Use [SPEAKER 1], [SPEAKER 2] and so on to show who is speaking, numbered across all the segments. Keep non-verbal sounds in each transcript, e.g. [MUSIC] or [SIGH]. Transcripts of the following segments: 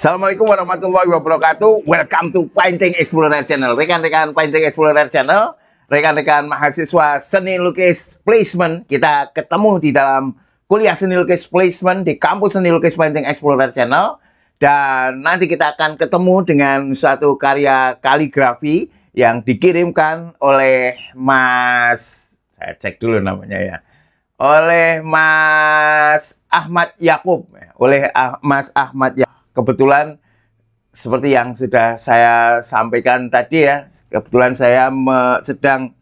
[SPEAKER 1] Assalamualaikum warahmatullahi wabarakatuh. Welcome to Painting Explorer Channel. Rekan-rekan Painting Explorer Channel, rekan-rekan mahasiswa seni lukis placement, kita ketemu di dalam kuliah seni lukis placement di kampus seni lukis Painting Explorer Channel. Dan nanti kita akan ketemu dengan suatu karya kaligrafi yang dikirimkan oleh Mas, saya cek dulu namanya ya, oleh Mas Ahmad Yakub, oleh ah, Mas Ahmad Yakub kebetulan seperti yang sudah saya sampaikan tadi ya, kebetulan saya me, sedang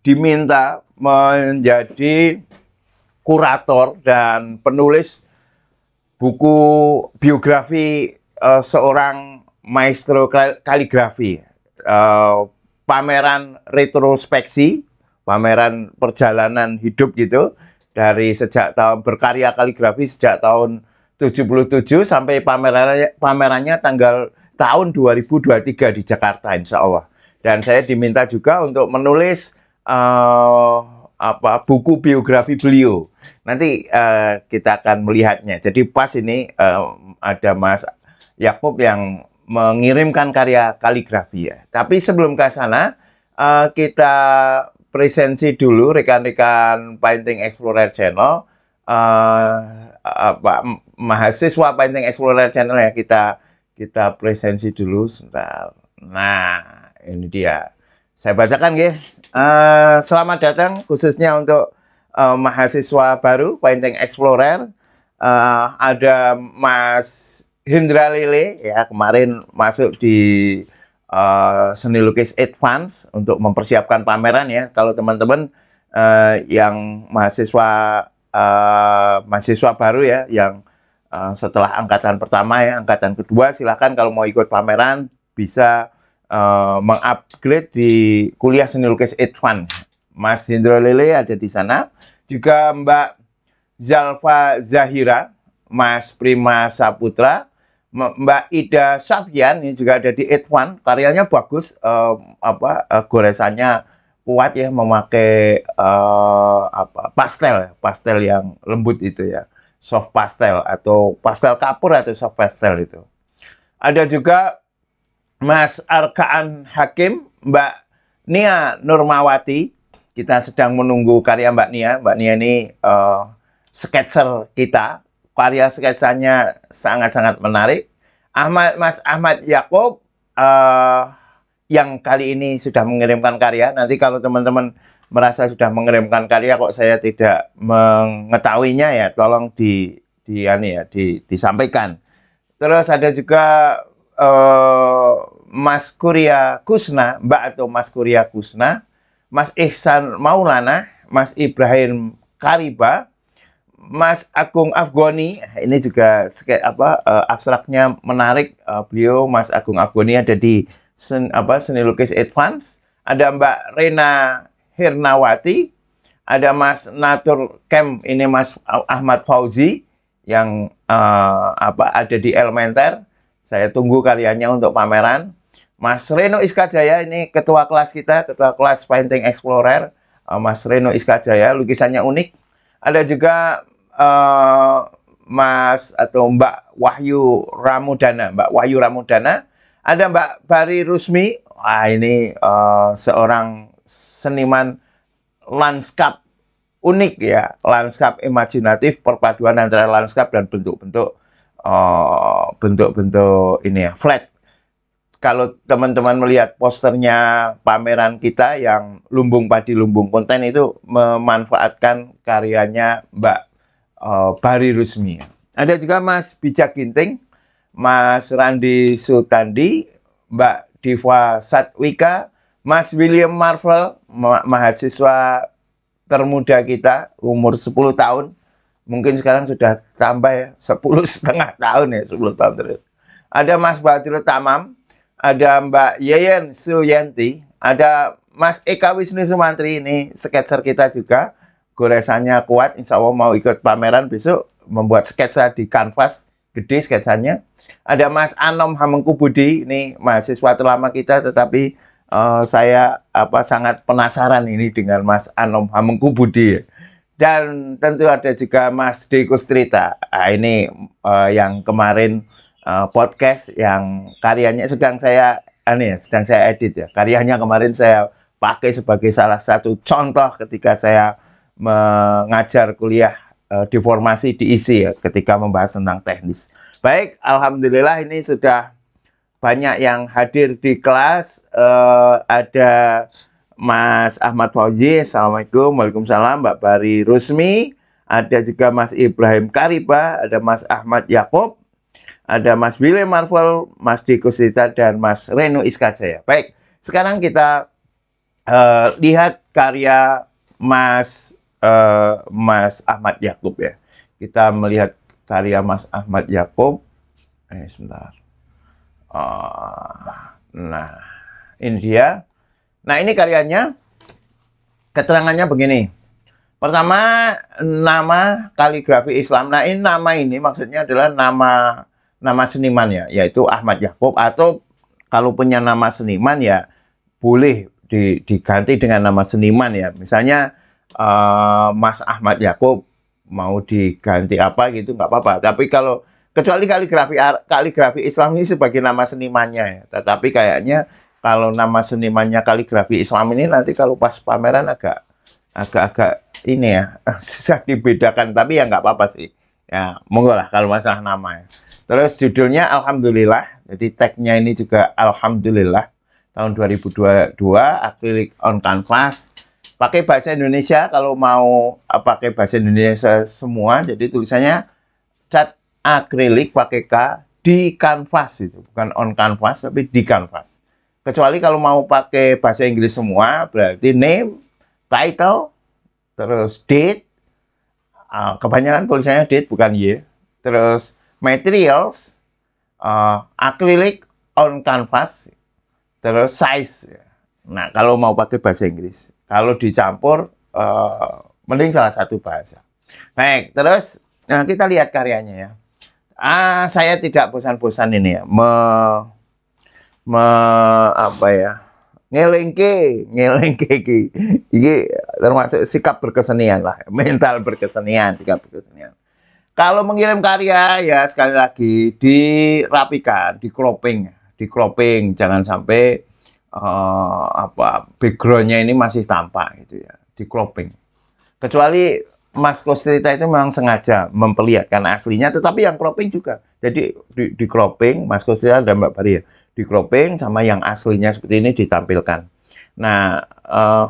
[SPEAKER 1] diminta menjadi kurator dan penulis buku biografi uh, seorang maestro kaligrafi, uh, pameran retrospeksi, pameran perjalanan hidup gitu dari sejak tahun berkarya kaligrafi sejak tahun 77 sampai pamerannya, pamerannya tanggal tahun 2023 di Jakarta insya Allah. Dan saya diminta juga untuk menulis uh, apa buku biografi beliau. Nanti uh, kita akan melihatnya. Jadi pas ini uh, ada Mas Yakub yang mengirimkan karya kaligrafi ya. Tapi sebelum ke sana uh, kita presensi dulu rekan-rekan Painting Explorer Channel uh, apa mahasiswa Painting Explorer Channel ya kita kita presensi dulu sebentar. Nah, ini dia. Saya bacakan ya. Uh, selamat datang khususnya untuk uh, mahasiswa baru Painting Explorer. Uh, ada Mas Hindra Lili ya kemarin masuk di uh, seni lukis advance untuk mempersiapkan pameran ya. Kalau teman-teman uh, yang mahasiswa uh, mahasiswa baru ya yang Eh, setelah angkatan pertama ya angkatan kedua silahkan kalau mau ikut pameran bisa uh, mengupgrade di kuliah seni lukis Edwan Mas Hendro Lele ada di sana juga Mbak Zalfa Zahira Mas Prima Saputra Mbak Ida Safian ini juga ada di Edwan karyanya bagus uh, apa uh, goresannya kuat ya memakai uh, apa pastel ya, pastel yang lembut itu ya soft pastel atau pastel kapur atau soft pastel itu. Ada juga Mas Arkaan Hakim, Mbak Nia Nurmawati. Kita sedang menunggu karya Mbak Nia. Mbak Nia ini uh, sketser kita. Karya sketsanya sangat-sangat menarik. Ahmad Mas Ahmad Yakob uh, eh, yang kali ini sudah mengirimkan karya. Nanti kalau teman-teman merasa sudah mengirimkan karya kok saya tidak mengetahuinya ya tolong di di ani ya di, disampaikan. Terus ada juga eh, Mas Kurya Kusna, Mbak atau Mas Kurya Kusna, Mas Ihsan Maulana, Mas Ibrahim Kariba, Mas Agung Afgoni, ini juga apa eh, abstraknya menarik eh, beliau Mas Agung Afgoni ada di sen, apa seni lukis advance. Ada Mbak Rena Hirnawati, ada Mas Natur Kem, ini Mas Ahmad Fauzi yang uh, apa ada di Elementer. Saya tunggu kaliannya untuk pameran. Mas Reno Iskajaya ini ketua kelas kita, ketua kelas Painting Explorer. Uh, Mas Reno Iskajaya lukisannya unik. Ada juga uh, Mas atau Mbak Wahyu Ramudana, Mbak Wahyu Ramudana, ada Mbak Bari Rusmi, Wah, ini uh, seorang seniman lanskap unik ya, lanskap imajinatif, perpaduan antara lanskap dan bentuk-bentuk eh, bentuk-bentuk uh, ini ya, flat. Kalau teman-teman melihat posternya pameran kita yang Lumbung Padi Lumbung Konten itu memanfaatkan karyanya Mbak uh, Bari Rusmi. Ada juga Mas Bijak Ginting, Mas Randi Sutandi, Mbak Diva Satwika, Mas William Marvel, ma mahasiswa termuda kita, umur 10 tahun, mungkin sekarang sudah tambah ya, 10 setengah tahun ya, 10 tahun terus. Ada Mas Batil Tamam, ada Mbak Yeyen Suyanti, ada Mas Eka Wisnu Sumantri, ini sketser kita juga, goresannya kuat, insya Allah mau ikut pameran besok, membuat sketsa di kanvas, gede sketsanya. Ada Mas Anom Hamengku Budi, ini mahasiswa terlama kita, tetapi uh, saya apa sangat penasaran ini dengan Mas Anom Hamengkubudi dan tentu ada juga Mas Deko Strita. Nah, ini uh, yang kemarin uh, podcast yang karyanya sedang saya ah, ini ya, sedang saya edit ya. Karyanya kemarin saya pakai sebagai salah satu contoh ketika saya mengajar kuliah uh, deformasi diisi ya ketika membahas tentang teknis. Baik, alhamdulillah ini sudah banyak yang hadir di kelas uh, ada Mas Ahmad Fauzi, Assalamualaikum, Waalaikumsalam, Mbak Bari Rusmi, ada juga Mas Ibrahim Kariba, ada Mas Ahmad Yakob, ada Mas Bile Marvel, Mas Diko Sita, dan Mas Reno Iskacaya. Baik, sekarang kita uh, lihat karya Mas uh, Mas Ahmad Yakub ya. Kita melihat karya Mas Ahmad Yakub. Eh, sebentar. Ah, nah, ini dia. Nah, ini karyanya. Keterangannya begini. Pertama, nama kaligrafi Islam. Nah, ini nama ini maksudnya adalah nama nama seniman ya, yaitu Ahmad Yakub atau kalau punya nama seniman ya boleh di, diganti dengan nama seniman ya. Misalnya uh, Mas Ahmad Yakub mau diganti apa gitu nggak apa-apa. Tapi kalau kecuali kaligrafi kaligrafi Islam ini sebagai nama senimannya ya. Tetapi kayaknya kalau nama senimannya kaligrafi Islam ini nanti kalau pas pameran agak agak-agak ini ya [LAUGHS] susah dibedakan tapi ya nggak apa-apa sih ya monggo lah kalau masalah nama ya. terus judulnya Alhamdulillah jadi tagnya ini juga Alhamdulillah tahun 2022 akrilik on canvas pakai bahasa Indonesia kalau mau eh, pakai bahasa Indonesia semua jadi tulisannya cat akrilik pakai K di kanvas itu bukan on kanvas tapi di kanvas kecuali kalau mau pakai bahasa Inggris semua berarti name title terus date uh, kebanyakan tulisannya date bukan y terus materials uh, ah, akrilik on canvas terus size ya. nah kalau mau pakai bahasa Inggris kalau dicampur uh, mending salah satu bahasa baik terus nah kita lihat karyanya ya ah saya tidak bosan-bosan ini ya me, me apa ya ngelengke ngelengke ini termasuk sikap berkesenian lah [LAUGHS] mental berkesenian sikap berkesenian kalau mengirim karya ya sekali lagi dirapikan di cropping di cropping jangan sampai uh, apa backgroundnya ini masih tampak gitu ya di cropping kecuali Mas Kostrita itu memang sengaja memperlihatkan aslinya, tetapi yang cropping juga. Jadi di, di cropping, Mas Kostrita dan Mbak Bari ya, di cropping sama yang aslinya seperti ini ditampilkan. Nah, uh,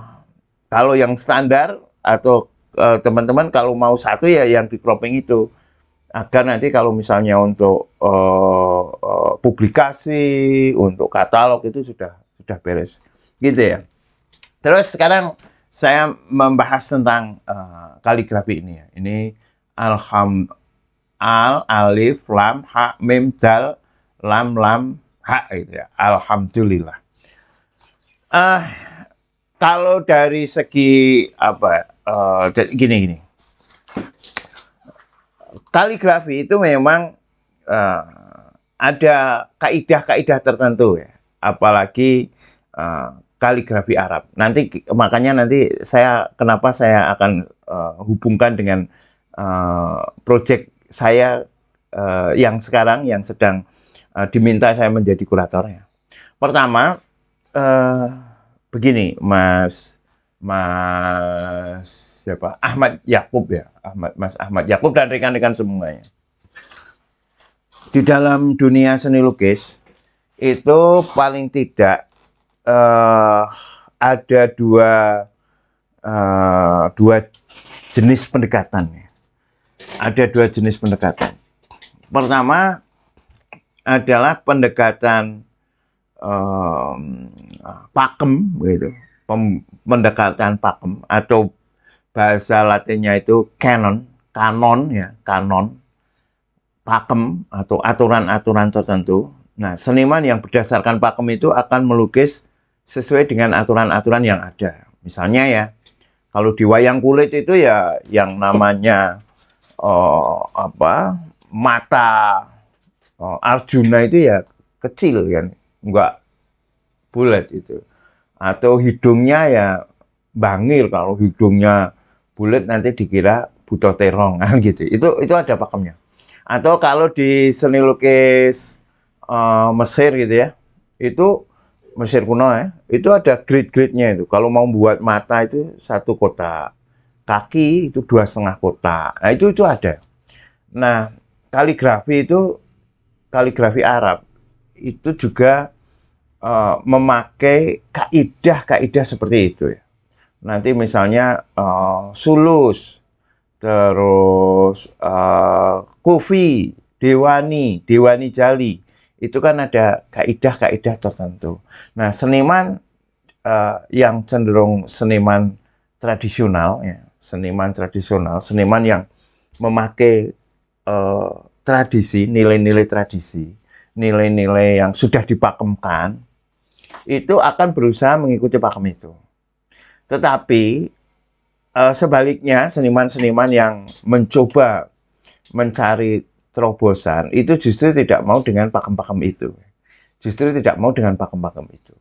[SPEAKER 1] kalau yang standar atau eh, teman-teman uh, kalau mau satu ya yang di cropping itu, agar nanti kalau misalnya untuk uh, uh, publikasi, untuk katalog itu sudah sudah beres, gitu ya. Terus sekarang saya membahas tentang uh, kaligrafi ini ya. Ini alham al alif lam ha mim dal lam lam ha gitu ya. Alhamdulillah. Uh, kalau dari segi apa uh, gini gini. Kaligrafi itu memang uh, ada kaidah-kaidah tertentu ya. Apalagi uh, kaligrafi Arab. Nanti makanya nanti saya kenapa saya akan uh, hubungkan dengan uh, eh, proyek saya uh, yang sekarang yang sedang uh, diminta saya menjadi kuratornya. Pertama uh, begini Mas Mas siapa Ahmad Yakub ya Ahmad Mas Ahmad Yakub dan rekan-rekan semuanya. Di dalam dunia seni lukis itu paling tidak uh, ada dua uh, dua jenis pendekatan. Ya. Ada dua jenis pendekatan. Pertama adalah pendekatan um, pakem, gitu, Pem, pendekatan pakem atau bahasa Latinnya itu canon, kanon ya, kanon, pakem atau aturan-aturan tertentu. Nah, seniman yang berdasarkan pakem itu akan melukis sesuai dengan aturan-aturan yang ada. Misalnya ya, kalau di wayang kulit itu ya yang namanya oh, apa mata oh, Arjuna itu ya kecil kan, enggak bulat itu. Atau hidungnya ya bangil kalau hidungnya bulat nanti dikira butuh terongan [LAUGHS] gitu. Itu itu ada pakemnya. Atau kalau di seni lukis uh, eh, Mesir gitu ya, itu Mesir kuno ya, itu ada grid-gridnya itu. Kalau mau buat mata itu satu kota kaki itu dua setengah kota Nah itu itu ada. Nah kaligrafi itu kaligrafi Arab itu juga uh, memakai kaidah-kaidah seperti itu ya. Nanti misalnya uh, sulus, terus uh, kufi, dewani, dewani jali itu kan ada kaidah-kaidah tertentu. Nah, seniman uh, yang cenderung seniman tradisional, ya, seniman tradisional, seniman yang memakai uh, tradisi, nilai-nilai tradisi, nilai-nilai yang sudah dipakemkan, itu akan berusaha mengikuti pakem itu. Tetapi uh, sebaliknya, seniman-seniman yang mencoba mencari terobosan itu justru tidak mau dengan pakem-pakem itu. Justru tidak mau dengan pakem-pakem itu.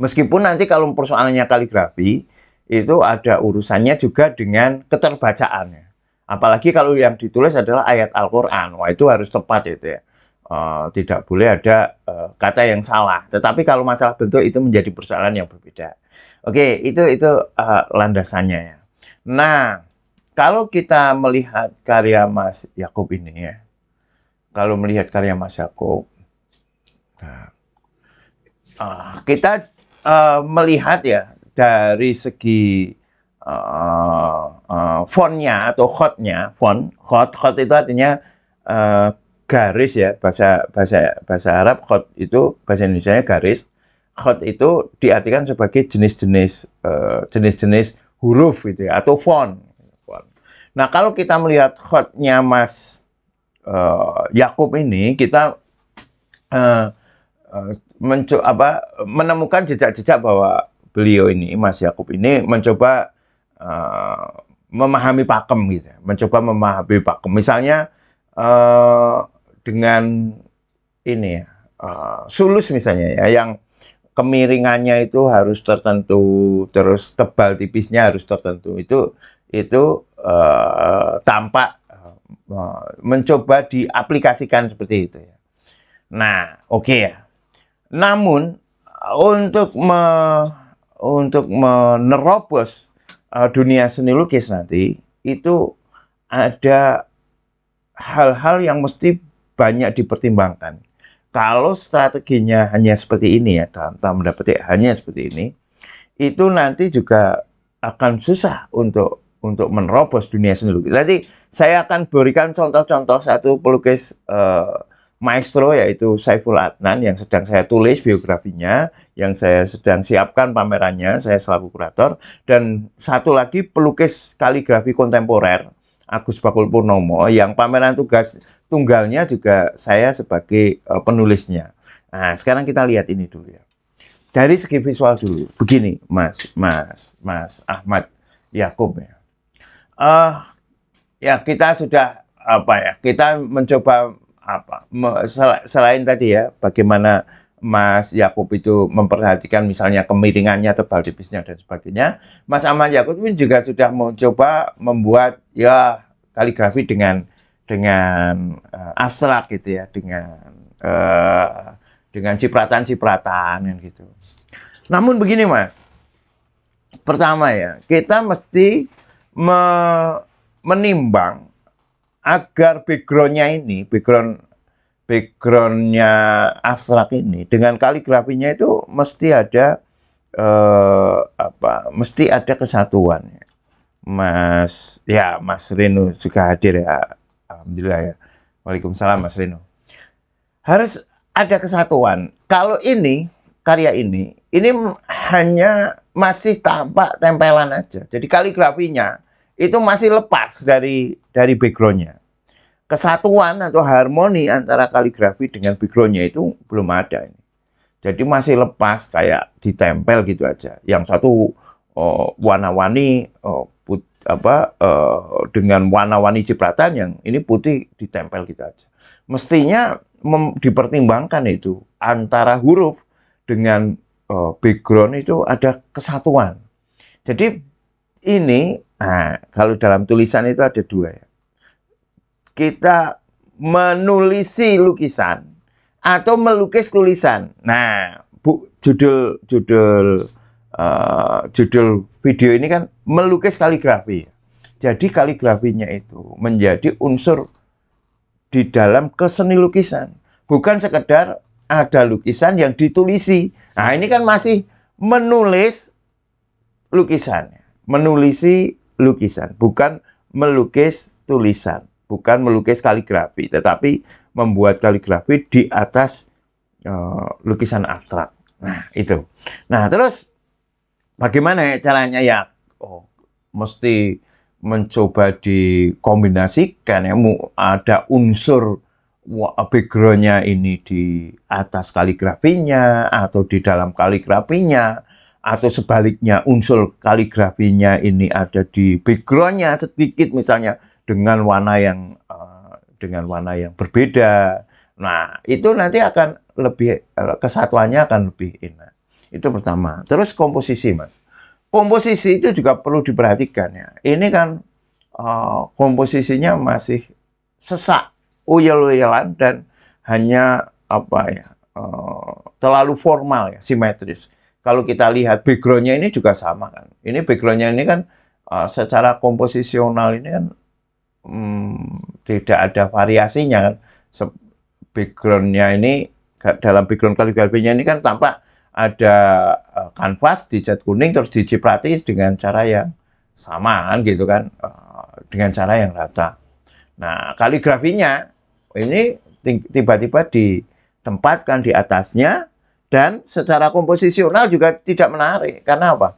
[SPEAKER 1] Meskipun nanti kalau persoalannya kaligrafi itu ada urusannya juga dengan keterbacaannya. Apalagi kalau yang ditulis adalah ayat Al-Qur'an. Wah, itu harus tepat itu ya. E, tidak boleh ada e, kata yang salah. Tetapi kalau masalah bentuk itu menjadi persoalan yang berbeda. Oke, itu itu e, landasannya ya. Nah, kalau kita melihat karya Mas Yakub ini ya, kalau melihat karya Mas Yakub, nah, ah, kita uh, melihat ya dari segi uh, uh, fontnya atau hotnya, font, hot, hot itu artinya uh, garis ya bahasa bahasa bahasa Arab hot itu bahasa Indonesia garis hot itu diartikan sebagai jenis-jenis eh, jenis-jenis uh, huruf gitu ya atau font Nah, kalau kita melihat khotnya Mas uh, Yakub ini, kita uh, eh, eh, mencu- apa, menemukan jejak-jejak bahwa beliau ini, Mas Yakub ini mencoba uh, memahami pakem gitu, ya. mencoba memahami pakem. Misalnya uh, dengan ini ya, uh, sulus misalnya ya, yang kemiringannya itu harus tertentu, terus tebal tipisnya harus tertentu. Itu itu uh, tampak uh, mencoba diaplikasikan seperti itu ya. Nah, oke okay ya. Namun untuk me, untuk menerobos uh, dunia seni lukis nanti itu ada hal-hal yang mesti banyak dipertimbangkan. Kalau strateginya hanya seperti ini ya dalam tanda petik hanya seperti ini, itu nanti juga akan susah untuk untuk menerobos dunia seni lukis. Nanti saya akan berikan contoh-contoh satu pelukis uh, maestro yaitu Saiful Adnan yang sedang saya tulis biografinya, yang saya sedang siapkan pamerannya, saya selaku kurator, dan satu lagi pelukis kaligrafi kontemporer Agus Bakul Purnomo yang pameran tugas tunggalnya juga saya sebagai uh, penulisnya. Nah, sekarang kita lihat ini dulu ya. Dari segi visual dulu, begini Mas, Mas, Mas Ahmad Yakub ya uh, ya kita sudah apa ya kita mencoba apa selain tadi ya bagaimana Mas Yakub itu memperhatikan misalnya kemiringannya tebal tipisnya dan sebagainya Mas Ahmad Yakub pun juga sudah mencoba membuat ya kaligrafi dengan dengan uh, abstrak gitu ya dengan uh, dengan cipratan-cipratan gitu. Namun begini Mas, pertama ya kita mesti me menimbang agar backgroundnya ini, background backgroundnya abstrak ini dengan kaligrafinya itu mesti ada eh, apa? Mesti ada kesatuan. Mas, ya Mas Reno juga hadir ya. Alhamdulillah ya. Waalaikumsalam Mas Reno. Harus ada kesatuan. Kalau ini karya ini ini hanya masih tampak tempelan aja. Jadi kaligrafinya itu masih lepas dari dari backgroundnya. Kesatuan atau harmoni antara kaligrafi dengan backgroundnya itu belum ada. Jadi masih lepas kayak ditempel gitu aja. Yang satu oh, warna-warni oh, put, apa oh, dengan warna-warni cipratan yang ini putih ditempel gitu aja. Mestinya dipertimbangkan itu antara huruf dengan Eh, background itu ada kesatuan. Jadi ini nah, kalau dalam tulisan itu ada dua ya. Kita menulisi lukisan atau melukis tulisan. Nah, bu, judul judul uh, judul video ini kan melukis kaligrafi. Jadi kaligrafinya itu menjadi unsur di dalam keseni lukisan, bukan sekedar ada lukisan yang ditulisi. Nah, ini kan masih menulis lukisannya. Menulisi lukisan, bukan melukis tulisan, bukan melukis kaligrafi, tetapi membuat kaligrafi di atas uh, lukisan abstrak. Nah, itu. Nah, terus bagaimana ya caranya ya? Oh, mesti mencoba dikombinasikan ya, ada unsur backgroundnya ini di atas kaligrafinya atau di dalam kaligrafinya atau sebaliknya unsur kaligrafinya ini ada di backgroundnya sedikit misalnya dengan warna yang eh, dengan warna yang berbeda nah itu nanti akan lebih eh, kesatuannya akan lebih enak itu pertama terus komposisi mas komposisi itu juga perlu diperhatikan ya ini kan eh, komposisinya masih sesak uyel-uyelan oh, iya iya dan hanya apa ya uh, terlalu formal ya simetris. Kalau kita lihat backgroundnya ini juga sama kan. Ini backgroundnya ini kan uh, secara komposisional ini kan um, tidak ada variasinya kan. backgroundnya ini dalam background kaligrafinya ini kan tampak ada uh, kanvas dicat kuning terus diciprati dengan cara yang sama kan gitu kan dengan cara yang rata. Nah, kaligrafinya ini tiba-tiba ditempatkan di atasnya dan secara komposisional juga tidak menarik. Karena apa?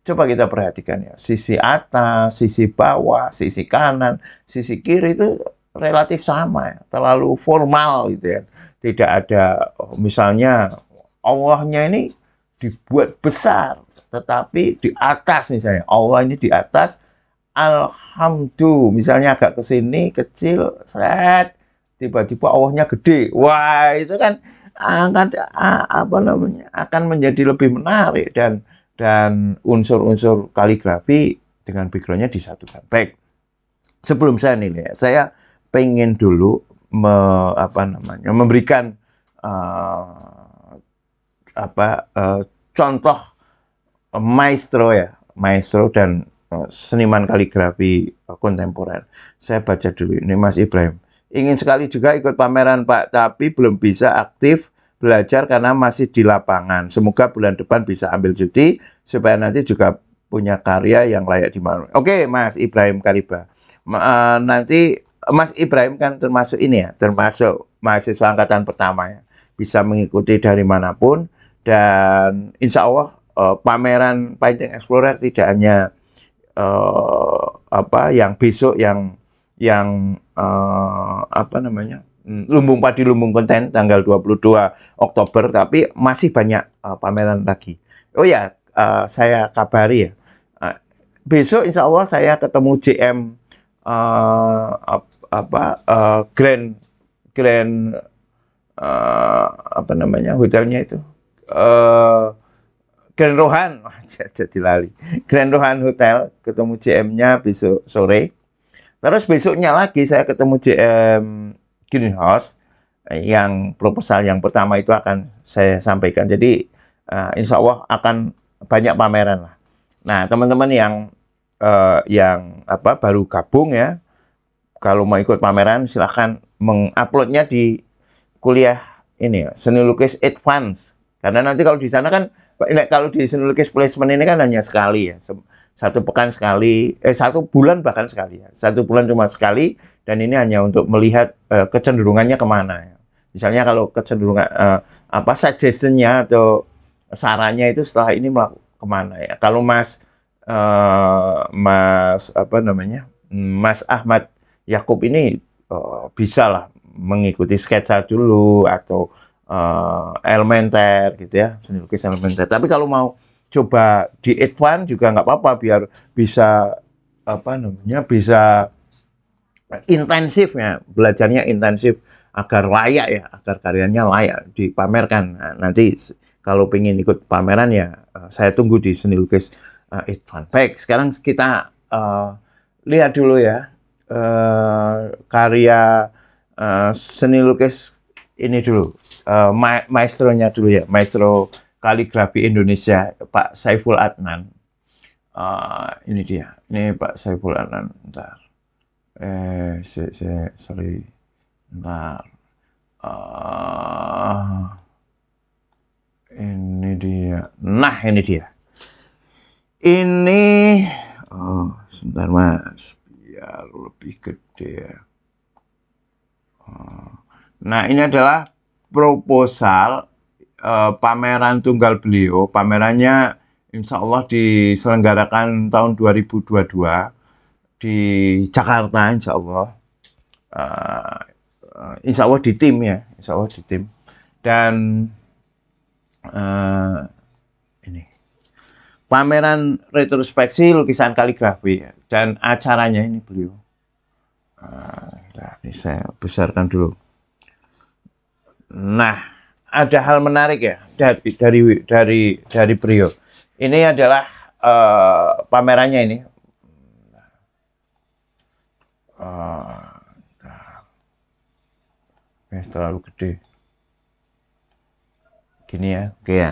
[SPEAKER 1] Coba kita perhatikan ya, sisi atas, sisi bawah, sisi kanan, sisi kiri itu relatif sama ya, terlalu formal gitu ya. Tidak ada misalnya Allahnya ini dibuat besar, tetapi di atas misalnya Allah ini di atas Alhamdulillah misalnya agak ke sini kecil seret tiba-tiba Allahnya gede wah itu kan akan apa namanya akan menjadi lebih menarik dan dan unsur-unsur kaligrafi dengan backgroundnya disatukan baik sebelum saya nilai saya pengen dulu me, apa namanya memberikan uh, apa uh, contoh maestro ya maestro dan e, seniman kaligrafi kontemporer saya baca dulu ini Mas Ibrahim ingin sekali juga ikut pameran Pak, tapi belum bisa aktif belajar karena masih di lapangan. Semoga bulan depan bisa ambil cuti supaya nanti juga punya karya yang layak mana. Oke, Mas Ibrahim Kaliba. Ma, uh, nanti eh, Mas Ibrahim kan termasuk ini ya, termasuk mahasiswa angkatan pertama ya. Bisa mengikuti dari manapun dan insya Allah uh, pameran Painting Explorer tidak hanya uh, apa yang besok yang yang uh, apa namanya mm, lumbung padi lumbung konten tanggal 22 Oktober tapi masih banyak uh, pameran lagi. Oh ya, uh, saya kabari ya. Uh, besok insya Allah saya ketemu JM uh, apa uh, Grand Grand uh, apa namanya hotelnya itu uh, Grand Rohan [LAUGHS] jadi lali Grand Rohan Hotel ketemu JM-nya besok sore Terus besoknya lagi saya ketemu JM Greenhouse eh, yang proposal yang pertama itu akan saya sampaikan. Jadi uh, insya Allah akan banyak pameran lah. Nah teman-teman yang uh, yang apa baru gabung ya, kalau mau ikut pameran silahkan menguploadnya di kuliah ini seni lukis advance. Karena nanti kalau di sana kan kalau di seni lukis placement ini kan hanya sekali ya satu pekan sekali, eh satu bulan bahkan sekali ya. Satu bulan cuma sekali dan ini hanya untuk melihat eh, kecenderungannya kemana ya. Misalnya kalau kecenderungan eh, apa suggestionnya atau sarannya itu setelah ini melakukan kemana ya. Kalau Mas eh, Mas apa namanya Mas Ahmad Yakub ini eh, bisa lah mengikuti sketsa dulu atau uh, elementer gitu ya seni lukis elementer tapi kalau mau coba di advance juga nggak apa-apa biar bisa apa namanya bisa intensifnya belajarnya intensif agar layak ya agar karyanya layak dipamerkan nah, nanti kalau pengen ikut pameran ya eh, saya tunggu di seni lukis uh, eh, Edwan. baik sekarang kita uh, lihat dulu ya uh, karya uh, seni lukis ini dulu uh, ma maestronya dulu ya maestro kaligrafi Indonesia Pak Saiful Adnan. Uh, ini dia, ini Pak Saiful Adnan. Ntar. Eh, se, se, sorry. Ntar. Uh, ah, ini dia. Nah, ini dia. Ini oh, sebentar Mas, biar lebih gede. Oh. Nah, ini adalah proposal Eh, pameran tunggal beliau. Pamerannya insya Allah diselenggarakan tahun 2022 di Jakarta insya Allah. Uh, insya Allah di tim ya, insya Allah di tim. Dan uh, ini pameran retrospeksi lukisan kaligrafi ya, dan acaranya ini beliau. Uh, nah, ini saya besarkan dulu. Nah, ada hal menarik ya dari dari dari dari Brio. Ini adalah uh, pamerannya ini. Uh, eh, terlalu gede. Gini ya, oke ya.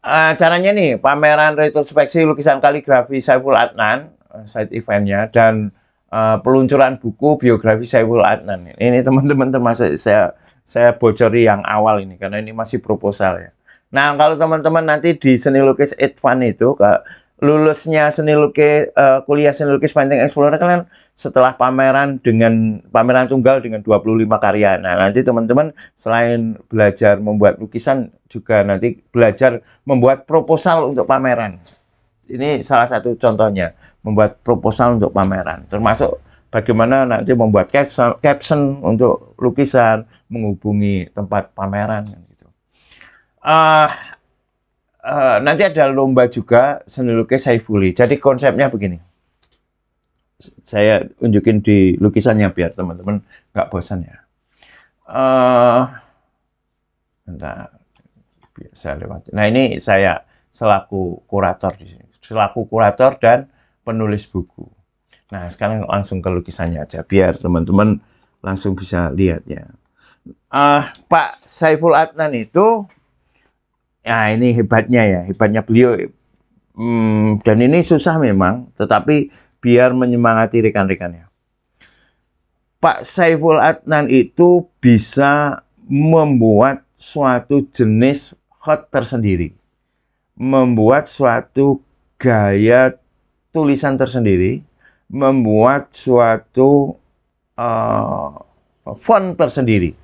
[SPEAKER 1] Uh, caranya nih, pameran retrospeksi lukisan kaligrafi Saiful Adnan, Site eventnya, dan Eh, peluncuran buku biografi Saiful Adnan. Ini teman-teman termasuk saya saya bocori yang awal ini karena ini masih proposal ya. Nah, kalau teman-teman nanti di seni lukis Edvan itu ke lulusnya seni lukis uh, kuliah seni lukis Painting Explorer kalian setelah pameran dengan pameran tunggal dengan 25 karya. Nah, nanti teman-teman selain belajar membuat lukisan juga nanti belajar membuat proposal untuk pameran ini salah satu contohnya membuat proposal untuk pameran termasuk bagaimana nanti membuat caption, untuk lukisan menghubungi tempat pameran kan gitu uh, uh, nanti ada lomba juga seni lukis Saifuli jadi konsepnya begini saya unjukin di lukisannya biar teman-teman nggak bosan ya uh, saya lewat nah ini saya selaku kurator di sini selaku kurator dan penulis buku. Nah, sekarang langsung ke lukisannya aja, biar teman-teman langsung bisa lihat ya. Uh, Pak Saiful Adnan itu, ya ini hebatnya ya, hebatnya beliau. Hmm, dan ini susah memang, tetapi biar menyemangati rekan-rekannya. Pak Saiful Adnan itu bisa membuat suatu jenis hot tersendiri. Membuat suatu gaya tulisan tersendiri, membuat suatu uh, font tersendiri.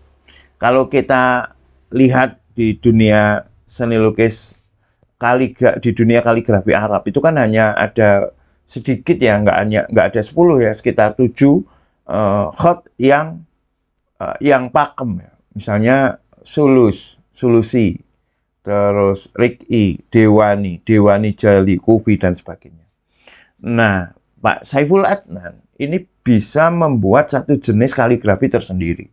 [SPEAKER 1] Kalau kita lihat di dunia seni lukis kaligra di dunia kaligrafi Arab itu kan hanya ada sedikit ya, nggak hanya nggak ada 10 ya, sekitar 7 uh, eh, hot yang uh, yang pakem ya. Misalnya sulus, solusi terus Riki, Dewani, Dewani Jali, Kufi, dan sebagainya. Nah, Pak Saiful Adnan ini bisa membuat satu jenis kaligrafi tersendiri,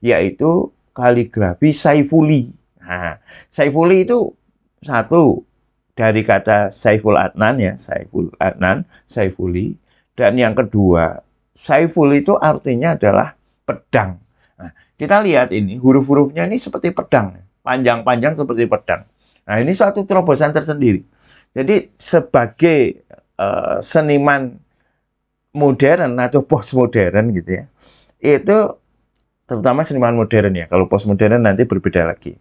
[SPEAKER 1] yaitu kaligrafi Saifuli. Nah, Saifuli itu satu dari kata Saiful Adnan ya, Saiful Adnan, Saifuli. Dan yang kedua, Saiful itu artinya adalah pedang. Nah, kita lihat ini huruf-hurufnya ini seperti pedang panjang-panjang seperti pedang. Nah, ini suatu terobosan tersendiri. Jadi sebagai uh, seniman modern atau postmodern gitu ya, itu terutama seniman modern ya. Kalau postmodern nanti berbeda lagi.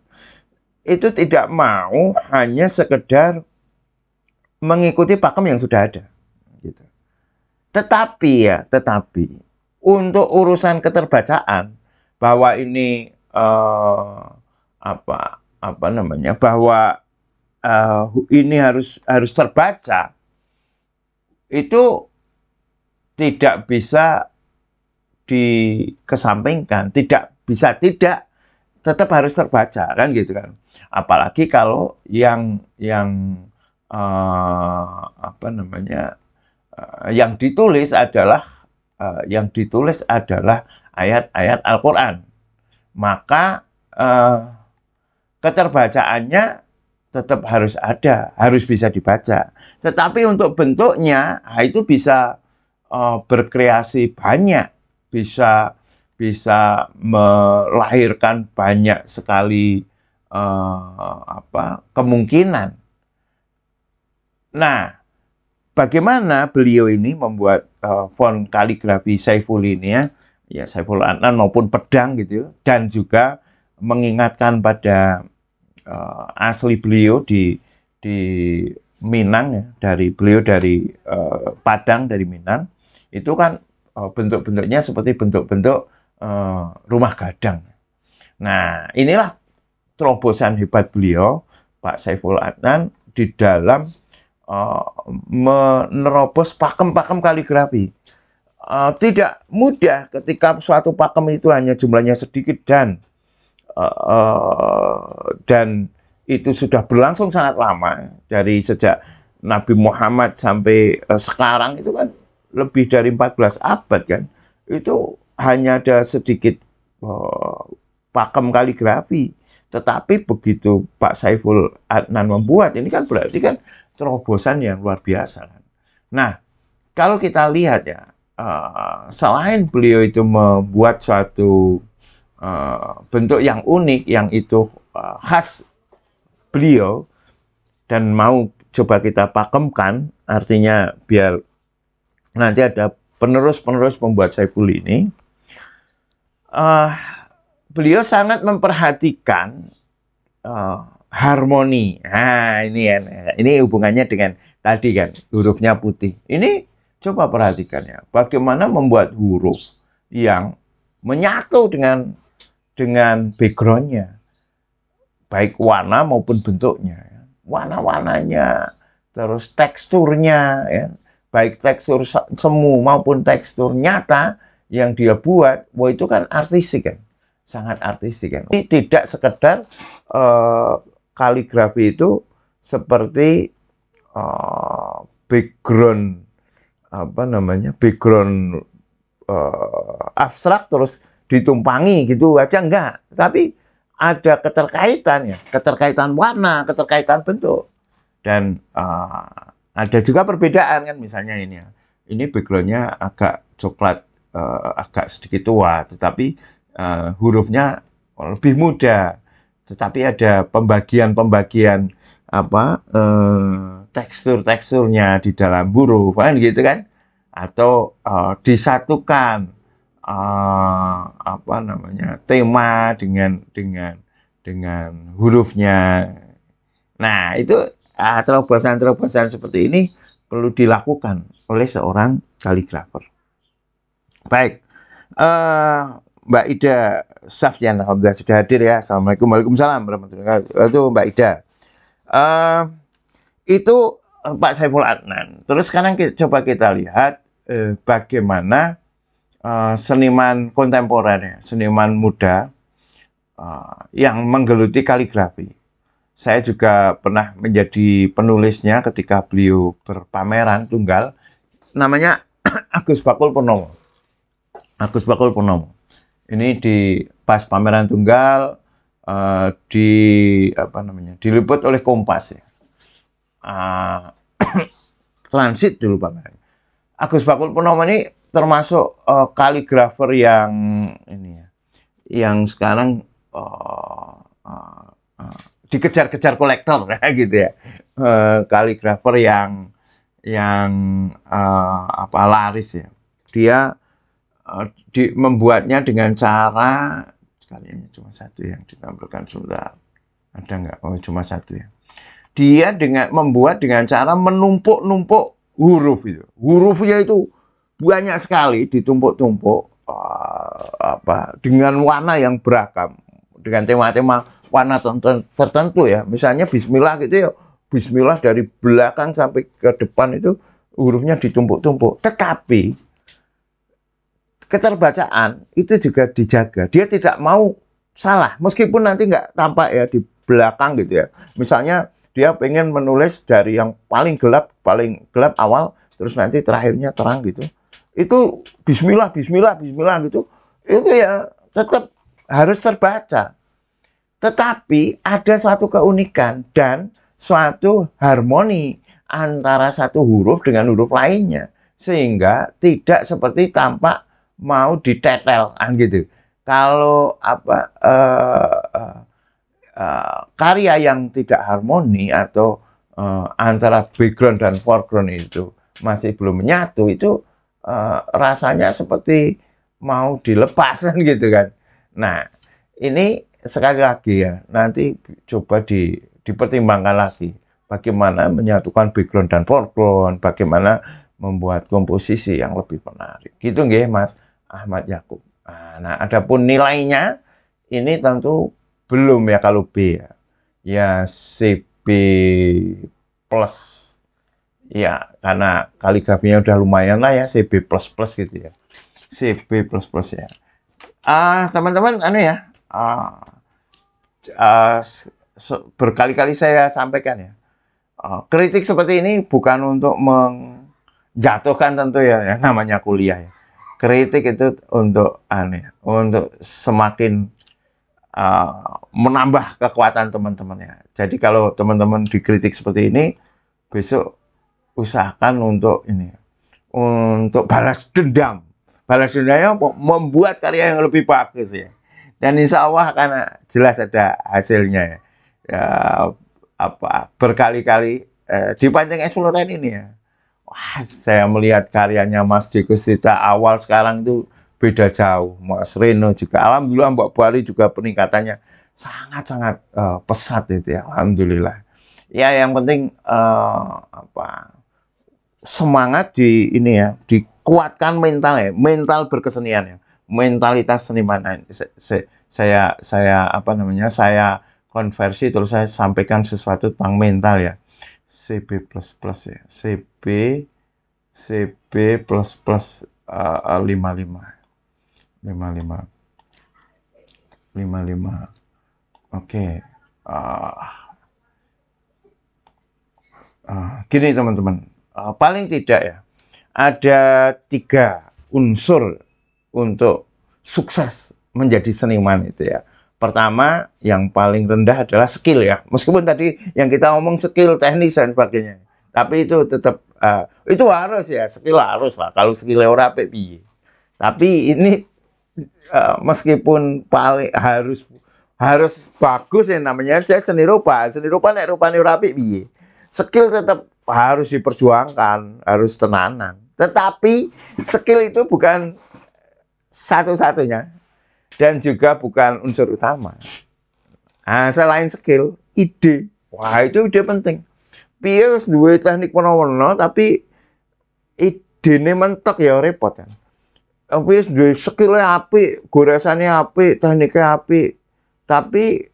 [SPEAKER 1] Itu tidak mau hanya sekedar mengikuti pakem yang sudah ada. Gitu. Tetapi ya, tetapi untuk urusan keterbacaan bahwa ini uh, apa apa namanya bahwa uh, ini harus harus terbaca itu tidak bisa dikesampingkan, tidak bisa tidak tetap harus terbaca kan gitu kan. Apalagi kalau yang yang uh, apa namanya uh, yang ditulis adalah uh, yang ditulis adalah ayat-ayat Al-Qur'an. Maka uh, keterbacaannya tetap harus ada, harus bisa dibaca. Tetapi untuk bentuknya itu bisa uh, berkreasi banyak, bisa bisa melahirkan banyak sekali uh, apa kemungkinan. Nah, bagaimana beliau ini membuat uh, font kaligrafi Saiful ini ya, ya Saiful Anan maupun pedang gitu, ya, dan juga mengingatkan pada uh, asli beliau di di Minang ya, dari beliau dari uh, Padang dari Minang itu kan uh, bentuk-bentuknya seperti bentuk-bentuk uh, rumah gadang. Nah, inilah terobosan hebat beliau Pak Saiful Adnan di dalam uh, menerobos pakem-pakem kaligrafi. Uh, tidak mudah ketika suatu pakem itu hanya jumlahnya sedikit dan uh, dan itu sudah berlangsung sangat lama dari sejak Nabi Muhammad sampai uh, sekarang itu kan lebih dari 14 abad kan itu hanya ada sedikit uh, pakem kaligrafi tetapi begitu Pak Saiful Adnan membuat ini kan berarti kan terobosan yang luar biasa kan nah kalau kita lihat ya uh, selain beliau itu membuat suatu Eh, bentuk yang unik yang itu uh, khas beliau dan mau coba kita pakemkan artinya biar nanti ada penerus-penerus pembuat Saiful ini uh, beliau sangat memperhatikan uh, harmoni. Nah, ini ya ini hubungannya dengan tadi kan hurufnya putih. Ini coba perhatikan ya, bagaimana membuat huruf yang menyatu dengan dengan backgroundnya, baik warna maupun bentuknya. Ya. Warna-warnanya, terus teksturnya, ya. baik tekstur semu maupun tekstur nyata yang dia buat, wah itu kan artistik kan, sangat artistik kan. Ini tidak sekedar uh, kaligrafi itu seperti uh, background apa namanya background uh, abstrak terus ditumpangi gitu aja enggak. Tapi ada keterkaitan ya, keterkaitan warna, keterkaitan bentuk. Dan uh, ada juga perbedaan kan misalnya ini ya. Ini backgroundnya agak coklat, uh, agak sedikit tua, tetapi uh, hurufnya lebih muda. Tetapi ada pembagian-pembagian apa uh, tekstur-teksturnya di dalam huruf kan gitu kan atau uh, disatukan uh, apa namanya tema dengan dengan dengan hurufnya. Nah itu uh, terobosan-terobosan seperti ini perlu dilakukan oleh seorang kaligrafer. Baik, uh, Mbak Ida Safian Alhamdulillah sudah hadir ya. Assalamualaikum, waalaikumsalam, warahmatullahi wabarakatuh. Itu Mbak Ida. Uh, itu Pak Saiful Adnan. Terus sekarang kita, coba kita lihat eh, bagaimana Eh, seniman kontemporer, ya, seniman muda uh, yang menggeluti kaligrafi. Saya juga pernah menjadi penulisnya ketika beliau berpameran tunggal. Namanya [CLEARS THROAT] Agus Bakul Purnomo. Agus Bakul Purnomo. Ini di pas pameran tunggal uh, di apa namanya diliput oleh Kompas ya. Uh, [CLEARS THROAT] transit dulu pameran. Agus Bakul Purnomo ini termasuk uh, kaligrafer yang ini ya, yang sekarang uh, uh, uh, dikejar-kejar kolektor [LAUGHS] ya, gitu ya, uh, kaligrafer yang yang uh, apa laris ya, dia uh, di, membuatnya dengan cara ini cuma satu ya, yang ditampilkan sudah ada nggak? Oh cuma satu ya. Dia dengan membuat dengan cara menumpuk-numpuk huruf itu, hurufnya itu banyak sekali ditumpuk-tumpuk uh, apa dengan warna yang beragam dengan tema-tema warna tertentu ya misalnya Bismillah gitu ya Bismillah dari belakang sampai ke depan itu hurufnya ditumpuk-tumpuk tetapi keterbacaan itu juga dijaga dia tidak mau salah meskipun nanti nggak tampak ya di belakang gitu ya misalnya dia pengen menulis dari yang paling gelap paling gelap awal terus nanti terakhirnya terang gitu itu bismillah bismillah bismillah gitu itu ya tetap harus terbaca tetapi ada suatu keunikan dan suatu harmoni antara satu huruf dengan huruf lainnya sehingga tidak seperti tampak mau ditetelkan gitu kalau apa uh, uh, uh, karya yang tidak harmoni atau uh, antara background dan foreground itu masih belum menyatu itu Eh, rasanya seperti mau dilepasan [LAUGHS] gitu kan. Nah, ini sekali lagi ya, nanti coba di, dipertimbangkan lagi bagaimana menyatukan background dan foreground, bagaimana membuat komposisi yang lebih menarik. Gitu nggih Mas Ahmad Yakub. Ah, nah, adapun nilainya ini tentu belum ya kalau B ya. Ya CB plus Iya, karena kaligrafinya udah lumayan lah ya CB++ gitu ya CB++ ya ah teman-teman anu ya uh, uh, berkali-kali saya sampaikan ya uh, kritik seperti ini bukan untuk menjatuhkan tentu ya, ya namanya kuliah ya kritik itu untuk aneh, ya, untuk semakin uh, menambah kekuatan teman-teman ya jadi kalau teman-teman dikritik seperti ini besok usahakan untuk ini untuk balas dendam balas dendamnya membuat karya yang lebih bagus ya dan insya Allah akan jelas ada hasilnya ya, ya apa berkali-kali eh, di Panjang eksploran ini ya wah saya melihat karyanya Mas Diko Sita awal sekarang itu beda jauh Mas Reno juga alhamdulillah Mbak Bali juga peningkatannya sangat-sangat uh, pesat itu ya alhamdulillah ya yang penting uh, apa semangat di ini ya dikuatkan mental ya mental berkesenian ya mentalitas seniman nah, saya, saya apa namanya saya konversi terus saya sampaikan sesuatu tentang mental ya CB++ ya CB CB++ plus uh, plus eh, lima lima lima oke okay. uh, uh, ah, gini teman-teman uh, paling tidak ya ada tiga unsur untuk sukses menjadi seniman itu ya. Pertama, yang paling rendah adalah skill ya. Meskipun tadi yang kita ngomong skill, teknis dan sebagainya. Tapi itu tetap uh, itu harus ya, skill harus lah. Kalau skill ora piye. Tapi ini uh, meskipun paling harus harus bagus ya namanya saya seni rupa. Seni rupa nek rupa rapi Skill tetap harus diperjuangkan, harus tenanan. Tetapi skill itu bukan satu-satunya dan juga bukan unsur utama. Nah, selain skill, ide. Wah, itu ide penting. Piye wis duwe teknik menawa tapi idene mentok ya repot kan. Tapi duwe skillnya apik, goresannya apik, tekniknya apik. Tapi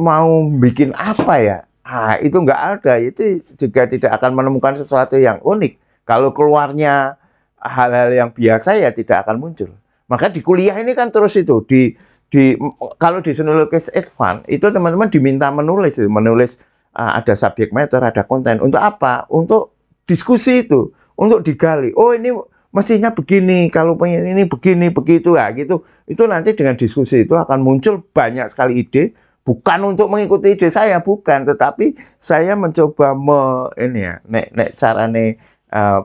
[SPEAKER 1] mau bikin apa ya? ah itu nggak ada itu juga tidak akan menemukan sesuatu yang unik kalau keluarnya hal-hal yang biasa ya tidak akan muncul maka di kuliah ini kan terus itu di di kalau di seni lukis advance itu teman-teman diminta menulis menulis ah, ada subjek matter ada konten untuk apa untuk diskusi itu untuk digali oh ini mestinya begini kalau pengen ini begini begitu ya gitu itu nanti dengan diskusi itu akan muncul banyak sekali ide bukan untuk mengikuti ide saya bukan tetapi saya mencoba me ini ya nek nek carane uh,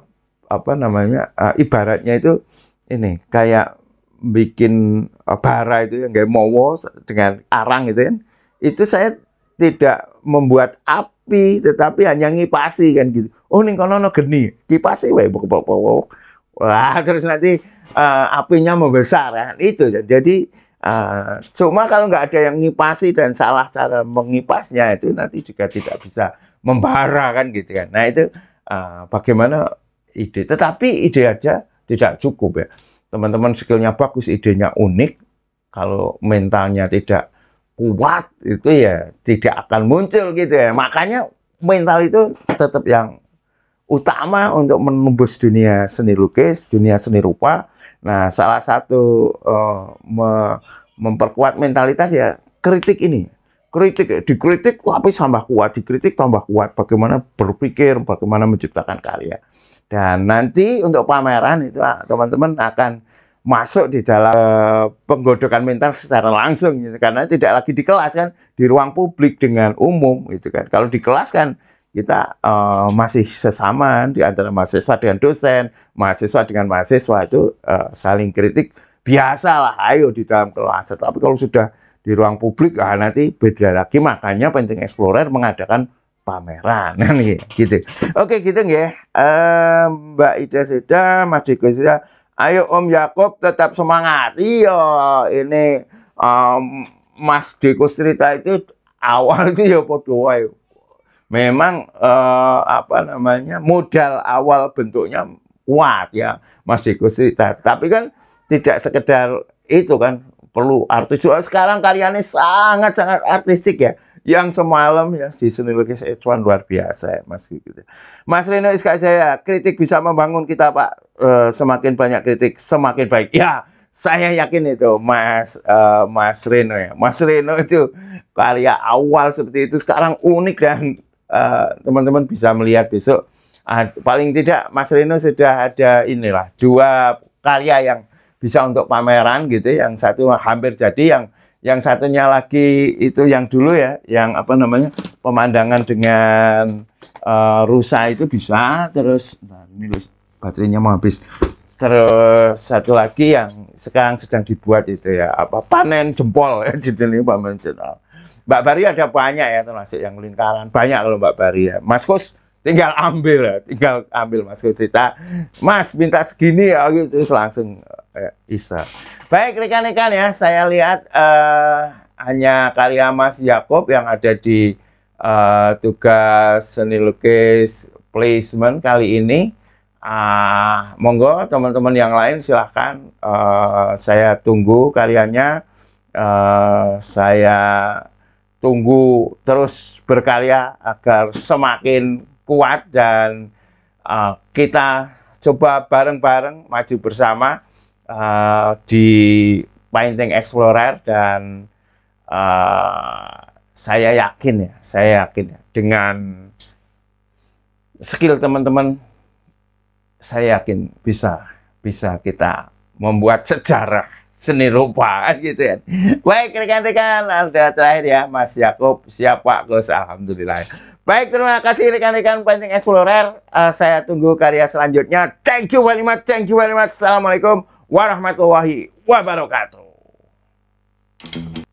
[SPEAKER 1] apa namanya uh, ibaratnya itu ini kayak bikin uh, bara itu yang kayak mowo dengan arang gitu kan itu saya tidak membuat api tetapi hanya ngipasi kan gitu oh ning kono no geni kipasi wae bok bok wah terus nanti uh, apinya membesar kan itu jadi Ah, cuma kalau nggak ada yang ngipasi dan salah cara mengipasnya itu nanti juga tidak bisa membara kan gitu kan. Nah itu uh, bagaimana ide. Tetapi ide aja tidak cukup ya. Teman-teman skillnya bagus, idenya unik. Kalau mentalnya tidak kuat itu ya tidak akan muncul gitu ya. Makanya mental itu tetap yang utama untuk menembus dunia seni lukis, dunia seni rupa. Nah, salah satu uh, me memperkuat mentalitas ya kritik ini. Kritik, dikritik tapi tambah kuat, dikritik tambah kuat. Bagaimana berpikir, bagaimana menciptakan karya. Dan nanti untuk pameran itu ah, teman-teman akan masuk di dalam uh, penggodokan mental secara langsung gitu. karena tidak lagi di kelas kan di ruang publik dengan umum itu kan kalau di kelas kan kita uh, masih sesama di antara mahasiswa dengan dosen, mahasiswa dengan mahasiswa itu uh, saling kritik biasalah ayo di dalam kelas. Tapi kalau sudah di ruang publik ah nanti beda lagi makanya penting explorer mengadakan pameran [LAUGHS] gitu. Oke gitu ya. Uh, Mbak Ida sudah, Mas Diko sudah. Ayo Om Yakob tetap semangat. Iya, ini um, Mas Diko cerita itu awal itu ya podo wae memang eh, apa namanya modal awal bentuknya kuat ya Mas Eko cerita. Tapi kan tidak sekedar itu kan perlu artis juga sekarang karyanya sangat sangat artistik ya yang semalam ya di seni lukis Edwan luar biasa ya, Mas gitu. Mas Reno Iska Jaya, kritik bisa membangun kita Pak. E, semakin banyak kritik semakin baik. Ya, saya yakin itu Mas e, Mas Reno ya. Mas Reno itu karya awal seperti itu sekarang unik dan Eh, teman-teman uh, bisa melihat besok uh, paling tidak Mas Reno sudah ada inilah dua karya yang bisa untuk pameran gitu yang satu hampir jadi yang yang satunya lagi itu yang dulu ya yang apa namanya pemandangan dengan uh, rusa itu bisa terus nah ini lus, baterainya mau habis terus satu lagi yang sekarang sedang dibuat itu ya apa panen jempol ya [LAUGHS] judulnya pameran jempol Mbak Bari ada banyak ya termasuk yang lingkaran. Banyak loh Mbak Bari ya. Mas Kus tinggal ambil ya, tinggal ambil Mas Kus cerita. Mas minta segini ya gitu terus langsung ya, bisa. Baik rekan-rekan ya, saya lihat uh, hanya karya Mas Yakob yang ada di uh, tugas seni lukis placement kali ini. Uh, monggo teman-teman yang lain silahkan uh, saya tunggu karyanya. Uh, saya tunggu terus berkarya agar semakin kuat dan uh, kita coba bareng-bareng maju bersama uh, di Painting Explorer dan uh, saya yakin ya, saya yakin ya dengan skill teman-teman saya yakin bisa bisa kita membuat sejarah seni rupa kan gitu ya Baik rekan-rekan, ada terakhir ya Mas Yakub, siap Pak Gus, alhamdulillah. Baik, terima kasih rekan-rekan Pancing Explorer. Uh, eh, saya tunggu karya selanjutnya. Thank you very much, thank you very much. Assalamualaikum warahmatullahi wabarakatuh.